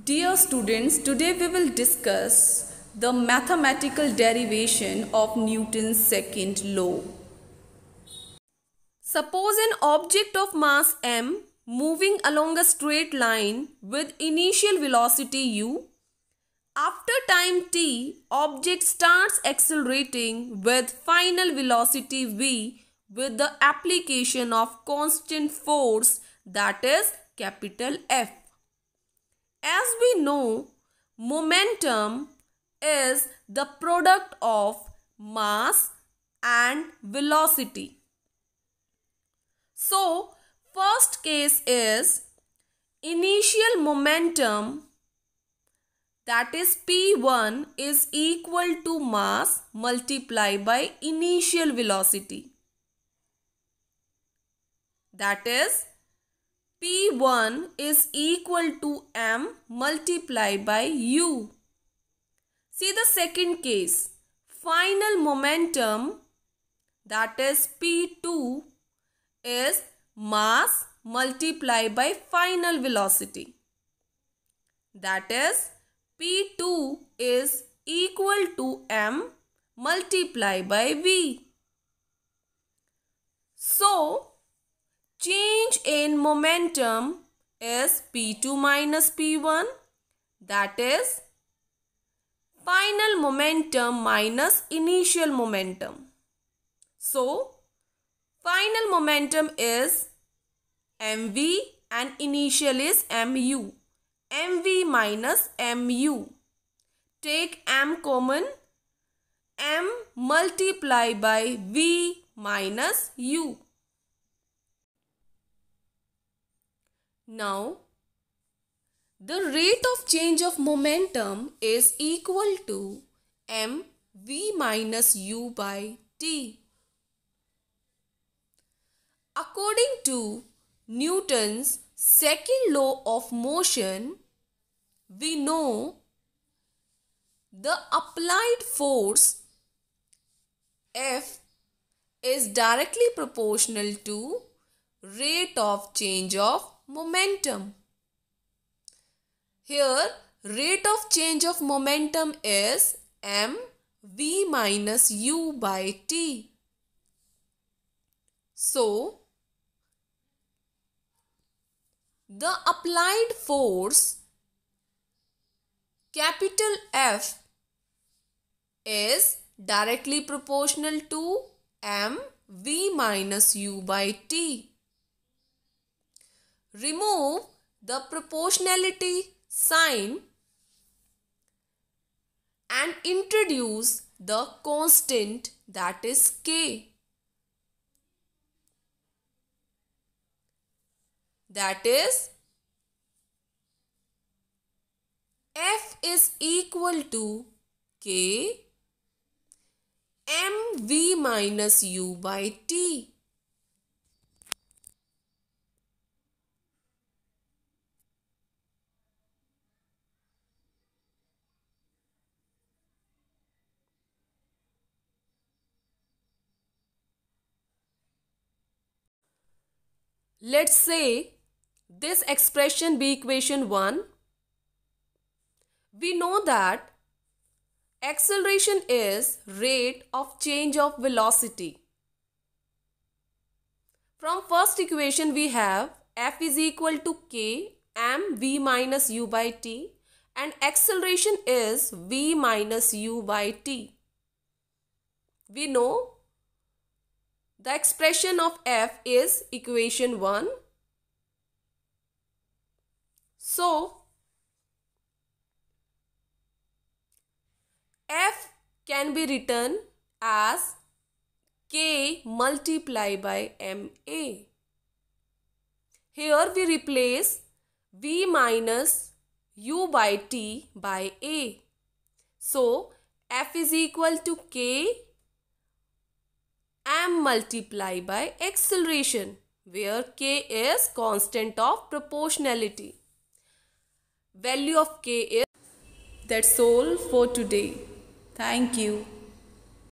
Dear students, today we will discuss the mathematical derivation of Newton's second law. Suppose an object of mass m moving along a straight line with initial velocity u. After time t, object starts accelerating with final velocity v with the application of constant force that is capital F. As we know, momentum is the product of mass and velocity. So, first case is initial momentum that is P1 is equal to mass multiplied by initial velocity that is P1 is equal to M multiplied by U. See the second case. Final momentum that is P2 is mass multiplied by final velocity. That is P2 is equal to M multiplied by V. So, Change in momentum is P2 minus P1 that is final momentum minus initial momentum. So, final momentum is mv and initial is mu. mv minus mu. Take m common. m multiply by v minus u. Now, the rate of change of momentum is equal to mv minus u by t. According to Newton's second law of motion, we know the applied force F is directly proportional to rate of change of momentum. Here rate of change of momentum is mv minus u by t. So, the applied force capital F is directly proportional to mv minus u by t remove the proportionality sign and introduce the constant that is k. That is f is equal to k mv minus u by t. Let's say this expression be equation 1. We know that acceleration is rate of change of velocity. From first equation we have f is equal to k m v minus u by t and acceleration is v minus u by t. We know the expression of f is equation 1. So, f can be written as k multiplied by ma. Here we replace v minus u by t by a. So, f is equal to k m multiply by acceleration where k is constant of proportionality. Value of k is that's all for today. Thank you.